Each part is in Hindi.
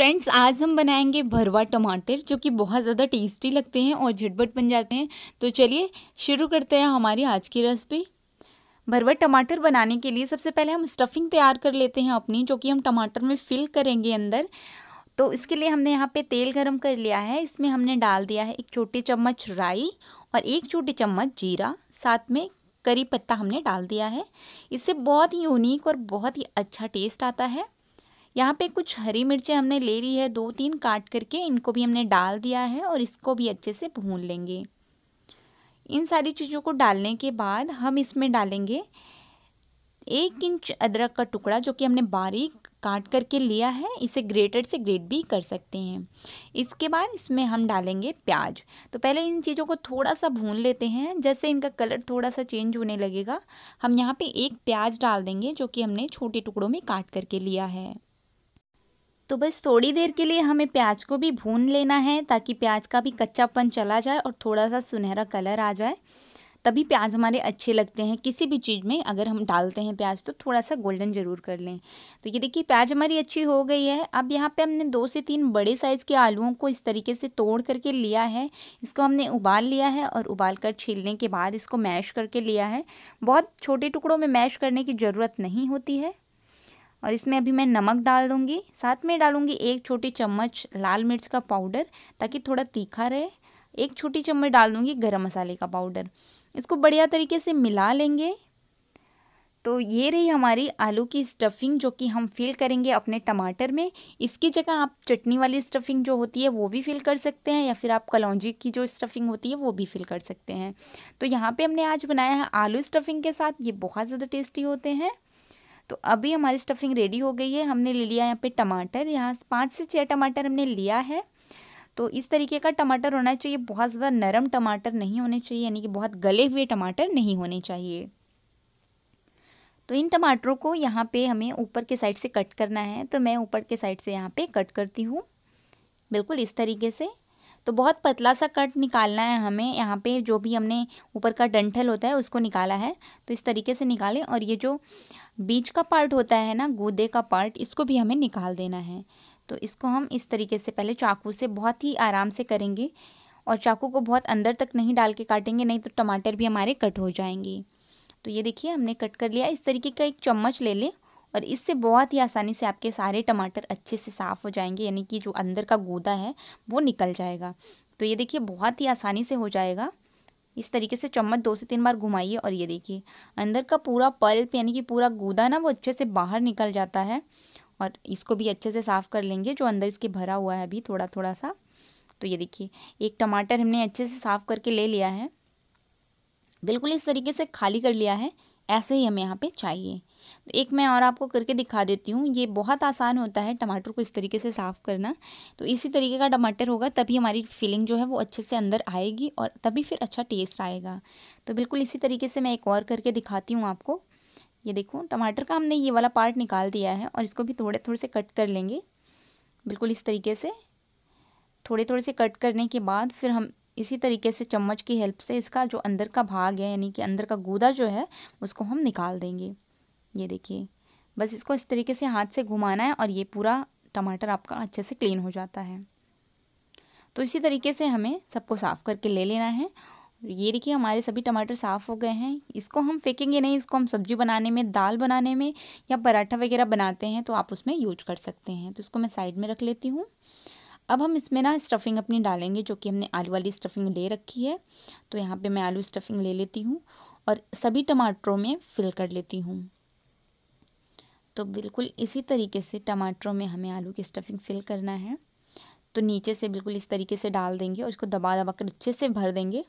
फ्रेंड्स आज हम बनाएंगे भरवा टमाटर जो कि बहुत ज़्यादा टेस्टी लगते हैं और झटपट बन जाते हैं तो चलिए शुरू करते हैं हमारी आज की रेसिपी भरवा टमाटर बनाने के लिए सबसे पहले हम स्टफिंग तैयार कर लेते हैं अपनी जो कि हम टमाटर में फिल करेंगे अंदर तो इसके लिए हमने यहाँ पे तेल गरम कर लिया है इसमें हमने डाल दिया है एक छोटी चम्मच राई और एक छोटी चम्मच जीरा साथ में करी पत्ता हमने डाल दिया है इससे बहुत ही यूनिक और बहुत ही अच्छा टेस्ट आता है यहाँ पे कुछ हरी मिर्चें हमने ले ली है दो तीन काट करके इनको भी हमने डाल दिया है और इसको भी अच्छे से भून लेंगे इन सारी चीज़ों को डालने के बाद हम इसमें डालेंगे एक इंच अदरक का टुकड़ा जो कि हमने बारीक काट करके लिया है इसे ग्रेटर से ग्रेट भी कर सकते हैं इसके बाद इसमें हम डालेंगे प्याज तो पहले इन चीज़ों को थोड़ा सा भून लेते हैं जैसे इनका कलर थोड़ा सा चेंज होने लगेगा हम यहाँ पे एक प्याज डाल देंगे जो कि हमने छोटे टुकड़ों में काट करके लिया है तो बस थोड़ी देर के लिए हमें प्याज को भी भून लेना है ताकि प्याज का भी कच्चापन चला जाए और थोड़ा सा सुनहरा कलर आ जाए तभी प्याज हमारे अच्छे लगते हैं किसी भी चीज़ में अगर हम डालते हैं प्याज तो थोड़ा सा गोल्डन ज़रूर कर लें तो ये देखिए प्याज हमारी अच्छी हो गई है अब यहाँ पे हमने दो से तीन बड़े साइज़ के आलूओं को इस तरीके से तोड़ करके लिया है इसको हमने उबाल लिया है और उबाल कर छीलने के बाद इसको मैश करके लिया है बहुत छोटे टुकड़ों में मैश करने की ज़रूरत नहीं होती है और इसमें अभी मैं नमक डाल दूँगी साथ में डालूंगी एक छोटी चम्मच लाल मिर्च का पाउडर ताकि थोड़ा तीखा रहे एक छोटी चम्मच डाल दूँगी गरम मसाले का पाउडर इसको बढ़िया तरीके से मिला लेंगे तो ये रही हमारी आलू की स्टफिंग जो कि हम फिल करेंगे अपने टमाटर में इसकी जगह आप चटनी वाली स्टफिंग जो होती है वो भी फिल कर सकते हैं या फिर आप कलौजी की जो स्टफिंग होती है वो भी फिल कर सकते हैं तो यहाँ पे हमने आज बनाया है आलू स्टफिंग के साथ ये बहुत ज़्यादा टेस्टी होते हैं तो अभी हमारी स्टफिंग रेडी हो गई है हमने ले लिया यहाँ पे टमाटर यहाँ पाँच से छः टमाटर हमने लिया है तो इस तरीके का टमाटर होना चाहिए बहुत ज़्यादा नरम टमाटर नहीं होने चाहिए यानी कि बहुत गले हुए टमाटर नहीं होने चाहिए तो इन टमाटरों को यहाँ पे हमें ऊपर के साइड से कट करना है तो मैं ऊपर के साइड से यहाँ पे कट करती हूँ बिल्कुल इस तरीके से तो बहुत पतला सा कट निकालना है हमें यहाँ पे जो भी हमने ऊपर का डंठल होता है उसको निकाला है तो इस तरीके से निकालें और ये जो बीच का पार्ट होता है ना गूदे का पार्ट इसको भी हमें निकाल देना है तो इसको हम इस तरीके से पहले चाकू से बहुत ही आराम से करेंगे और चाकू को बहुत अंदर तक नहीं डाल के काटेंगे नहीं तो टमाटर भी हमारे कट हो जाएंगे तो ये देखिए हमने कट कर लिया इस तरीके का एक चम्मच ले लें और इससे बहुत ही आसानी से आपके सारे टमाटर अच्छे से साफ़ हो जाएंगे यानी कि जो अंदर का गूदा है वो निकल जाएगा तो ये देखिए बहुत ही आसानी से हो जाएगा इस तरीके से चम्मच दो से तीन बार घुमाइए और ये देखिए अंदर का पूरा पल्प यानी कि पूरा गूदा ना वो अच्छे से बाहर निकल जाता है और इसको भी अच्छे से साफ़ कर लेंगे जो अंदर इसके भरा हुआ है अभी थोड़ा थोड़ा सा तो ये देखिए एक टमाटर हमने अच्छे से साफ़ करके ले लिया है बिल्कुल इस तरीके से खाली कर लिया है ऐसे ही हमें यहाँ पर चाहिए एक मैं और आपको करके दिखा देती हूँ ये बहुत आसान होता है टमाटर को इस तरीके से साफ़ करना तो इसी तरीके का टमाटर होगा तभी हमारी फीलिंग जो है वो अच्छे से अंदर आएगी और तभी फिर अच्छा टेस्ट आएगा तो बिल्कुल इसी तरीके से मैं एक और करके दिखाती हूँ आपको ये देखो टमाटर का हमने ये वाला पार्ट निकाल दिया है और इसको भी थोड़े थोड़े से कट कर लेंगे बिल्कुल इस तरीके से थोड़े थोड़े से कट करने के बाद फिर हम इसी तरीके से चम्मच की हेल्प से इसका जो अंदर का भाग है यानी कि अंदर का गूदा जो है उसको हम निकाल देंगे ये देखिए बस इसको इस तरीके से हाथ से घुमाना है और ये पूरा टमाटर आपका अच्छे से क्लीन हो जाता है तो इसी तरीके से हमें सबको साफ़ करके ले लेना है ये देखिए हमारे सभी टमाटर साफ़ हो गए हैं इसको हम फेंकेंगे नहीं इसको हम सब्जी बनाने में दाल बनाने में या पराठा वगैरह बनाते हैं तो आप उसमें यूज कर सकते हैं तो इसको मैं साइड में रख लेती हूँ अब हम इसमें ना स्टफ़िंग अपनी डालेंगे जो कि हमने आलू वाली स्टफ़िंग ले रखी है तो यहाँ पर मैं आलू स्टफ़िंग ले लेती हूँ और सभी टमाटरों में फिल कर लेती हूँ तो बिल्कुल इसी तरीके से टमाटरों में हमें आलू की स्टफिंग फिल करना है तो नीचे से बिल्कुल इस तरीके से डाल देंगे और इसको दबा दबा कर अच्छे से भर देंगे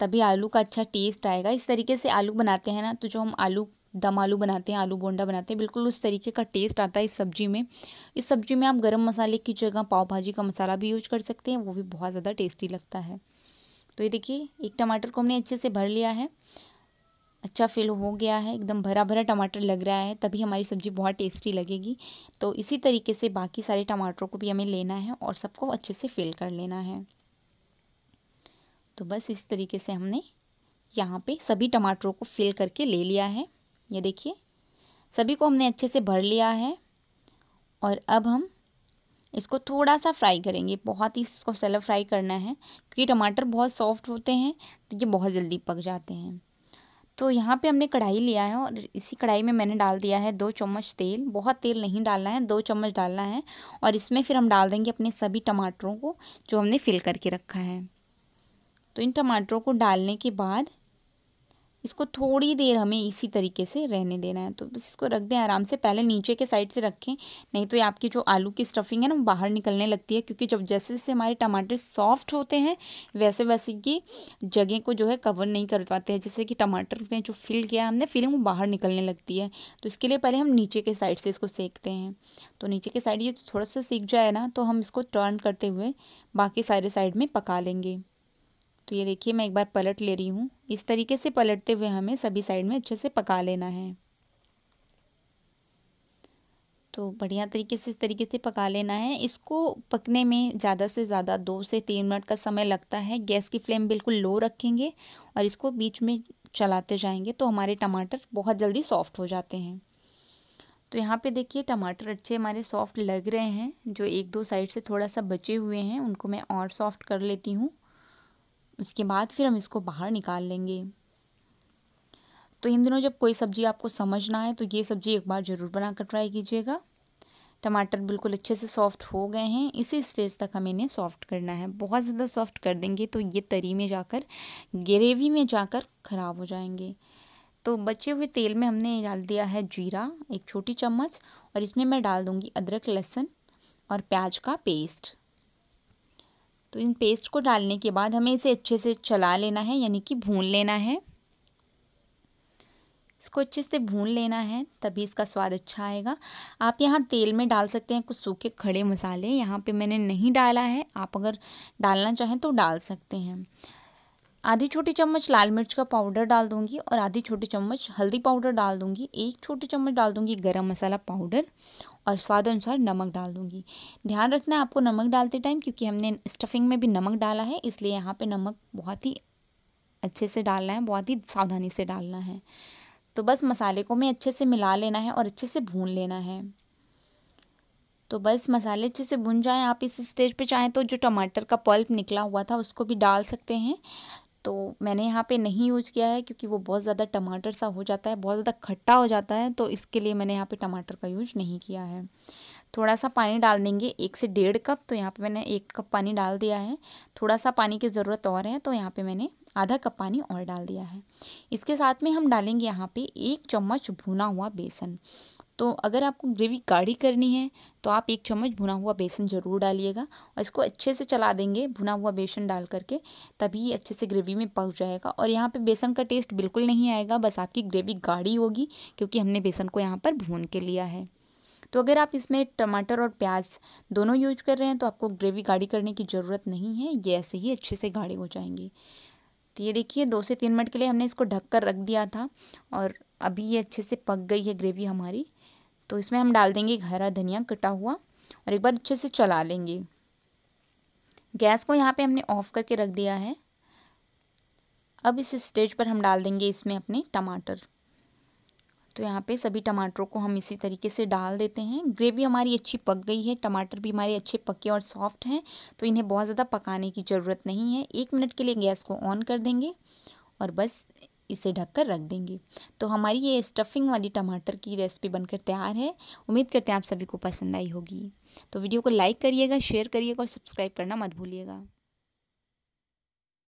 तभी आलू का अच्छा टेस्ट आएगा इस तरीके से आलू बनाते हैं ना तो जो हम आलू दम आलू बनाते हैं आलू बोंडा बनाते हैं बिल्कुल उस तरीके का टेस्ट आता है इस सब्ज़ी में इस सब्ज़ी में आप गर्म मसाले की जगह पाव भाजी का मसाला भी यूज कर सकते हैं वो भी बहुत ज़्यादा टेस्टी लगता है तो ये देखिए एक टमाटर को हमने अच्छे से भर लिया है अच्छा फील हो गया है एकदम भरा भरा टमाटर लग रहा है तभी हमारी सब्ज़ी बहुत टेस्टी लगेगी तो इसी तरीके से बाकी सारे टमाटरों को भी हमें लेना है और सबको अच्छे से फिल कर लेना है तो बस इस तरीके से हमने यहाँ पे सभी टमाटरों को फिल करके ले लिया है ये देखिए सभी को हमने अच्छे से भर लिया है और अब हम इसको थोड़ा सा फ्राई करेंगे बहुत ही इसको सेलो फ्राई करना है क्योंकि टमाटर बहुत सॉफ्ट होते हैं तो ये बहुत जल्दी पक जाते हैं तो यहाँ पे हमने कढ़ाई लिया है और इसी कढ़ाई में मैंने डाल दिया है दो चम्मच तेल बहुत तेल नहीं डालना है दो चम्मच डालना है और इसमें फिर हम डाल देंगे अपने सभी टमाटरों को जो हमने फिल करके रखा है तो इन टमाटरों को डालने के बाद इसको थोड़ी देर हमें इसी तरीके से रहने देना है तो बस इसको रख दें आराम से पहले नीचे के साइड से रखें नहीं तो ये आपकी जो आलू की स्टफिंग है ना वो बाहर निकलने लगती है क्योंकि जब जैसे जैसे हमारे टमाटर सॉफ्ट होते हैं वैसे वैसे ये जगह को जो है कवर नहीं कर पाते हैं जैसे कि टमाटर में जो फिल किया हमने फिलिंग वो बाहर निकलने लगती है तो इसके लिए पहले हम नीचे के साइड से इसको सेकते हैं तो नीचे के साइड ये थोड़ा सा सीख जाए ना तो हम इसको टर्न करते हुए बाकी सारे साइड में पका लेंगे तो ये देखिए मैं एक बार पलट ले रही हूँ इस तरीके से पलटते हुए हमें सभी साइड में अच्छे से पका लेना है तो बढ़िया तरीके से इस तरीके से पका लेना है इसको पकने में ज़्यादा से ज़्यादा दो से तीन मिनट का समय लगता है गैस की फ्लेम बिल्कुल लो रखेंगे और इसको बीच में चलाते जाएंगे तो हमारे टमाटर बहुत जल्दी सॉफ्ट हो जाते हैं तो यहाँ पे देखिए टमाटर अच्छे हमारे सॉफ्ट लग रहे हैं जो एक दो साइड से थोड़ा सा बचे हुए हैं उनको मैं और सॉफ्ट कर लेती हूँ उसके बाद फिर हम इसको बाहर निकाल लेंगे तो इन दिनों जब कोई सब्ज़ी आपको समझना है तो ये सब्ज़ी एक बार ज़रूर बनाकर ट्राई कीजिएगा टमाटर बिल्कुल अच्छे से सॉफ्ट हो गए हैं इसी स्टेज तक हमें इन्हें सॉफ्ट करना है बहुत ज़्यादा सॉफ्ट कर देंगे तो ये तरी में जाकर ग्रेवी में जाकर ख़राब हो जाएंगे तो बचे हुए तेल में हमने डाल दिया है जीरा एक छोटी चम्मच और इसमें मैं डाल दूँगी अदरक लहसुन और प्याज का पेस्ट तो इन पेस्ट को डालने के बाद हमें इसे अच्छे से चला लेना है यानी कि भून लेना है इसको अच्छे से भून लेना है तभी इसका स्वाद अच्छा आएगा आप यहाँ तेल में डाल सकते हैं कुछ सूखे खड़े मसाले यहाँ पे मैंने नहीं डाला है आप अगर डालना चाहें तो डाल सकते हैं आधी छोटी चम्मच लाल मिर्च का पाउडर डाल दूंगी और आधी छोटी चम्मच हल्दी पाउडर डाल दूंगी एक छोटी चम्मच डाल दूंगी गरम मसाला पाउडर और स्वाद अनुसार नमक डाल दूँगी ध्यान रखना है आपको नमक डालते टाइम क्योंकि हमने स्टफिंग में भी नमक डाला है इसलिए यहाँ पे नमक बहुत ही अच्छे से डालना है बहुत ही सावधानी से डालना है तो बस मसाले को मैं अच्छे से मिला लेना है और अच्छे से भून लेना है तो बस मसाले अच्छे से भुन जाएं आप इस स्टेज पे चाहें तो जो टमाटर का पल्प निकला हुआ था उसको भी डाल सकते हैं तो मैंने यहाँ पे नहीं यूज़ किया है क्योंकि वो बहुत ज़्यादा टमाटर सा हो जाता है बहुत ज़्यादा खट्टा हो जाता है तो इसके लिए मैंने यहाँ पे टमाटर का यूज नहीं किया है थोड़ा सा पानी डाल देंगे एक से डेढ़ कप तो यहाँ पे मैंने एक कप पानी डाल दिया है थोड़ा सा पानी की ज़रूरत और है तो यहाँ पर मैंने आधा कप पानी और डाल दिया है इसके साथ में हम डालेंगे यहाँ पर एक चम्मच भुना हुआ बेसन तो अगर आपको ग्रेवी गाढ़ी करनी है तो आप एक चम्मच भुना हुआ बेसन ज़रूर डालिएगा और इसको अच्छे से चला देंगे भुना हुआ बेसन डाल करके तभी अच्छे से ग्रेवी में पक जाएगा और यहाँ पे बेसन का टेस्ट बिल्कुल नहीं आएगा बस आपकी ग्रेवी गाढ़ी होगी क्योंकि हमने बेसन को यहाँ पर भून के लिया है तो अगर आप इसमें टमाटर और प्याज दोनों यूज कर रहे हैं तो आपको ग्रेवी गाढ़ी करने की ज़रूरत नहीं है ये ऐसे ही अच्छे से गाढ़ी हो जाएंगे तो ये देखिए दो से तीन मिनट के लिए हमने इसको ढक कर रख दिया था और अभी ये अच्छे से पक गई है ग्रेवी हमारी तो इसमें हम डाल देंगे हरा धनिया कटा हुआ और एक बार अच्छे से चला लेंगे गैस को यहाँ पे हमने ऑफ़ करके रख दिया है अब इस स्टेज पर हम डाल देंगे इसमें अपने टमाटर तो यहाँ पे सभी टमाटरों को हम इसी तरीके से डाल देते हैं ग्रेवी हमारी अच्छी पक गई है टमाटर भी हमारे अच्छे पके और सॉफ्ट हैं तो इन्हें बहुत ज़्यादा पकाने की ज़रूरत नहीं है एक मिनट के लिए गैस को ऑन कर देंगे और बस इसे ढककर रख देंगे तो हमारी ये स्टफिंग वाली टमाटर की रेसिपी बनकर तैयार है उम्मीद करते हैं आप सभी को पसंद आई होगी तो वीडियो को लाइक करिएगा शेयर करिएगा और सब्सक्राइब करना मत भूलिएगा